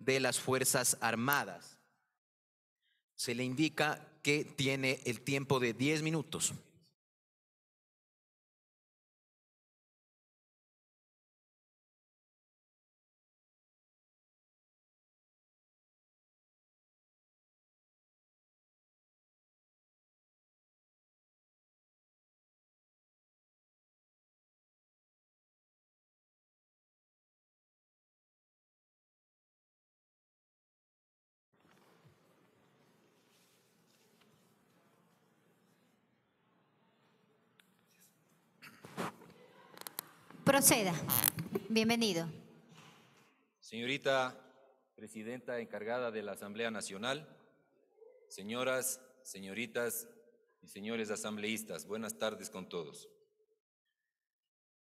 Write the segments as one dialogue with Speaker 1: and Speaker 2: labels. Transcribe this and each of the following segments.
Speaker 1: de las Fuerzas Armadas. Se le indica que tiene el tiempo de 10 minutos. Proceda. Bienvenido. Señorita Presidenta encargada de la Asamblea Nacional, señoras, señoritas y señores asambleístas, buenas tardes con todos.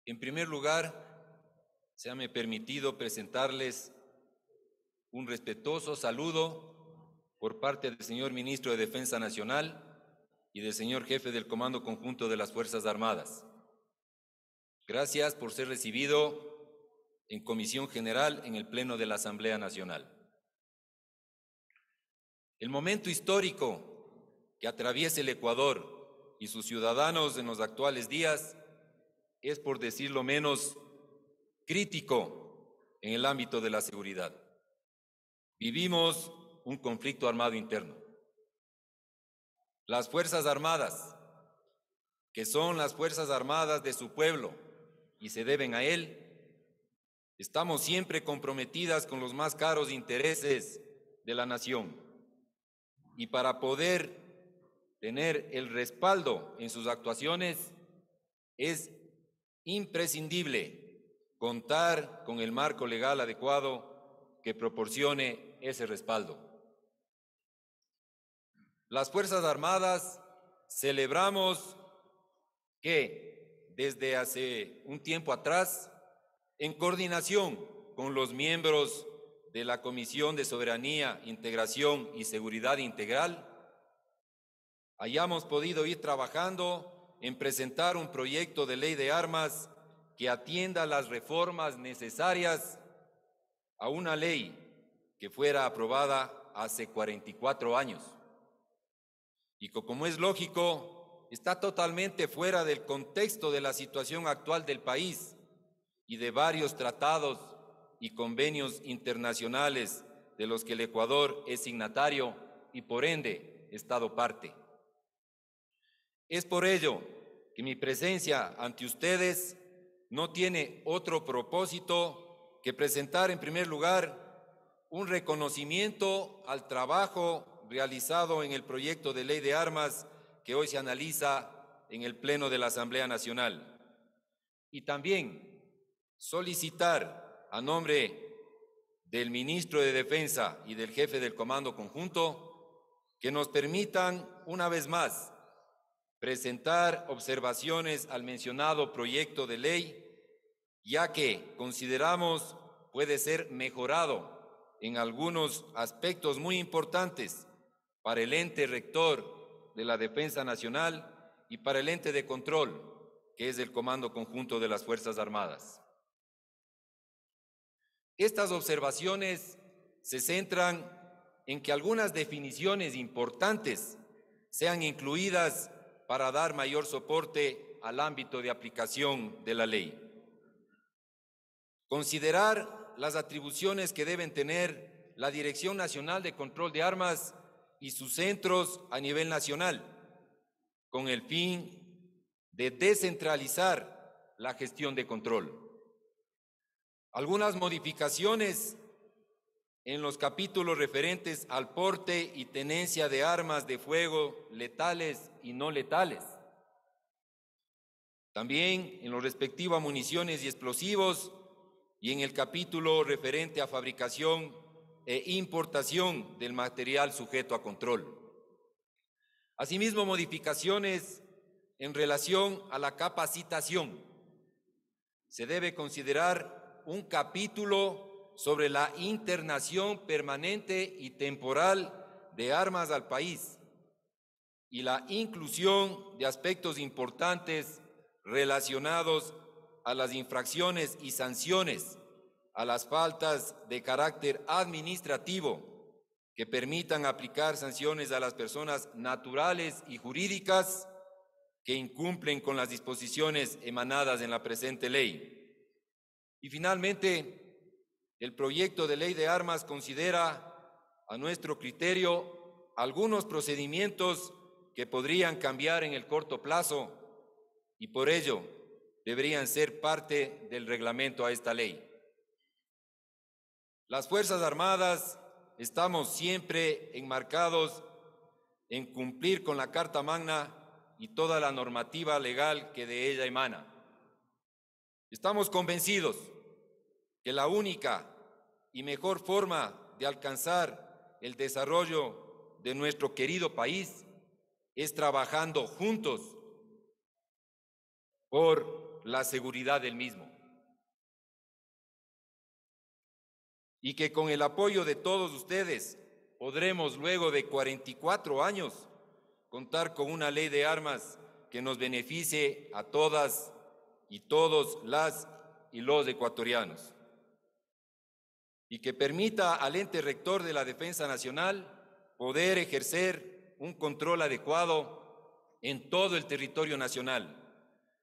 Speaker 1: En primer lugar, se me permitido presentarles un respetuoso saludo por parte del señor Ministro de Defensa Nacional y del señor Jefe del Comando Conjunto de las Fuerzas Armadas. Gracias por ser recibido en Comisión General en el Pleno de la Asamblea Nacional. El momento histórico que atraviesa el Ecuador y sus ciudadanos en los actuales días es, por decirlo menos, crítico en el ámbito de la seguridad. Vivimos un conflicto armado interno. Las Fuerzas Armadas, que son las Fuerzas Armadas de su pueblo, y se deben a él. Estamos siempre comprometidas con los más caros intereses de la nación. Y para poder tener el respaldo en sus actuaciones, es imprescindible contar con el marco legal adecuado que proporcione ese respaldo. Las Fuerzas Armadas celebramos que desde hace un tiempo atrás, en coordinación con los miembros de la Comisión de Soberanía, Integración y Seguridad Integral, hayamos podido ir trabajando en presentar un proyecto de ley de armas que atienda las reformas necesarias a una ley que fuera aprobada hace 44 años y como es lógico, está totalmente fuera del contexto de la situación actual del país y de varios tratados y convenios internacionales de los que el Ecuador es signatario y por ende Estado parte. Es por ello que mi presencia ante ustedes no tiene otro propósito que presentar en primer lugar un reconocimiento al trabajo realizado en el proyecto de ley de armas que hoy se analiza en el Pleno de la Asamblea Nacional. Y también solicitar a nombre del ministro de Defensa y del jefe del Comando Conjunto que nos permitan una vez más presentar observaciones al mencionado proyecto de ley, ya que consideramos puede ser mejorado en algunos aspectos muy importantes para el ente rector de la Defensa Nacional y para el ente de control, que es el Comando Conjunto de las Fuerzas Armadas. Estas observaciones se centran en que algunas definiciones importantes sean incluidas para dar mayor soporte al ámbito de aplicación de la ley. Considerar las atribuciones que deben tener la Dirección Nacional de Control de Armas y sus centros a nivel nacional, con el fin de descentralizar la gestión de control. Algunas modificaciones en los capítulos referentes al porte y tenencia de armas de fuego letales y no letales. También en lo respectivo a municiones y explosivos y en el capítulo referente a fabricación e importación del material sujeto a control. Asimismo, modificaciones en relación a la capacitación. Se debe considerar un capítulo sobre la internación permanente y temporal de armas al país y la inclusión de aspectos importantes relacionados a las infracciones y sanciones a las faltas de carácter administrativo que permitan aplicar sanciones a las personas naturales y jurídicas que incumplen con las disposiciones emanadas en la presente ley. Y finalmente, el proyecto de ley de armas considera, a nuestro criterio, algunos procedimientos que podrían cambiar en el corto plazo y por ello deberían ser parte del reglamento a esta ley. Las Fuerzas Armadas estamos siempre enmarcados en cumplir con la Carta Magna y toda la normativa legal que de ella emana. Estamos convencidos que la única y mejor forma de alcanzar el desarrollo de nuestro querido país es trabajando juntos por la seguridad del mismo. y que con el apoyo de todos ustedes podremos luego de 44 años contar con una ley de armas que nos beneficie a todas y todos las y los ecuatorianos y que permita al ente rector de la Defensa Nacional poder ejercer un control adecuado en todo el territorio nacional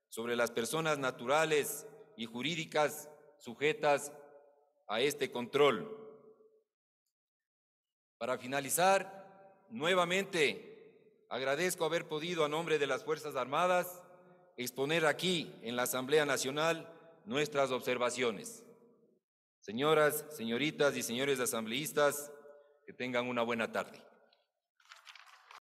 Speaker 1: sobre las personas naturales y jurídicas sujetas a este control. Para finalizar, nuevamente agradezco haber podido a nombre de las Fuerzas Armadas exponer aquí en la Asamblea Nacional nuestras observaciones. Señoras, señoritas y señores asambleístas, que tengan una buena tarde.